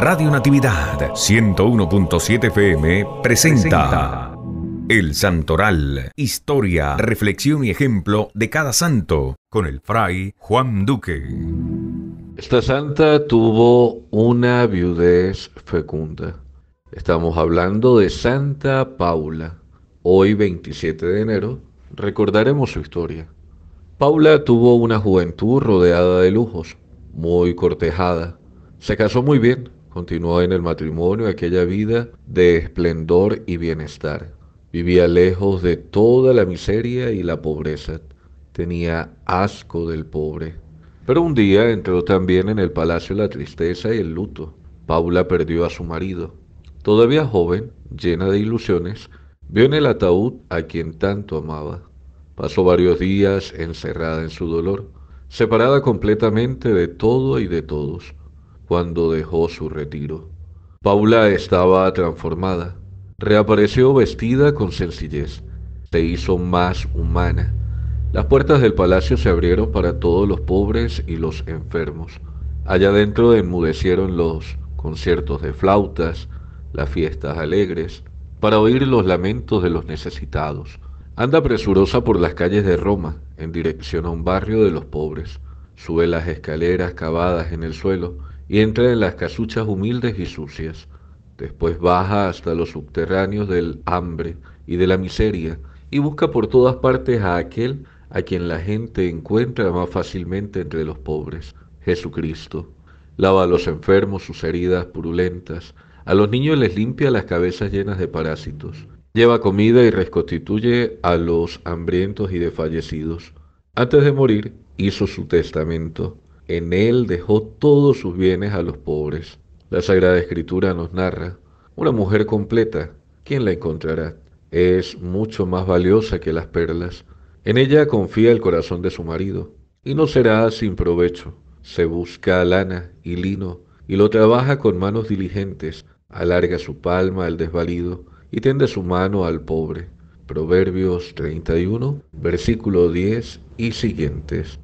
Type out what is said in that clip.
Radio Natividad 101.7 FM presenta El Santoral, historia, reflexión y ejemplo de cada santo, con el fray Juan Duque. Esta santa tuvo una viudez fecunda. Estamos hablando de Santa Paula. Hoy, 27 de enero, recordaremos su historia. Paula tuvo una juventud rodeada de lujos, muy cortejada. Se casó muy bien, continuó en el matrimonio aquella vida de esplendor y bienestar. Vivía lejos de toda la miseria y la pobreza. Tenía asco del pobre. Pero un día entró también en el palacio la tristeza y el luto. Paula perdió a su marido. Todavía joven, llena de ilusiones, vio en el ataúd a quien tanto amaba. Pasó varios días encerrada en su dolor, separada completamente de todo y de todos cuando dejó su retiro. Paula estaba transformada. Reapareció vestida con sencillez. Se hizo más humana. Las puertas del palacio se abrieron para todos los pobres y los enfermos. Allá adentro enmudecieron los conciertos de flautas, las fiestas alegres, para oír los lamentos de los necesitados. Anda presurosa por las calles de Roma, en dirección a un barrio de los pobres. Sube las escaleras cavadas en el suelo y entra en las casuchas humildes y sucias. Después baja hasta los subterráneos del hambre y de la miseria y busca por todas partes a aquel a quien la gente encuentra más fácilmente entre los pobres, Jesucristo. Lava a los enfermos sus heridas purulentas, a los niños les limpia las cabezas llenas de parásitos, lleva comida y reconstituye a los hambrientos y desfallecidos. Antes de morir, hizo su testamento en él dejó todos sus bienes a los pobres. La Sagrada Escritura nos narra, una mujer completa, ¿quién la encontrará? Es mucho más valiosa que las perlas. En ella confía el corazón de su marido, y no será sin provecho. Se busca lana y lino, y lo trabaja con manos diligentes, alarga su palma al desvalido, y tende su mano al pobre. Proverbios 31, versículo 10 y siguientes.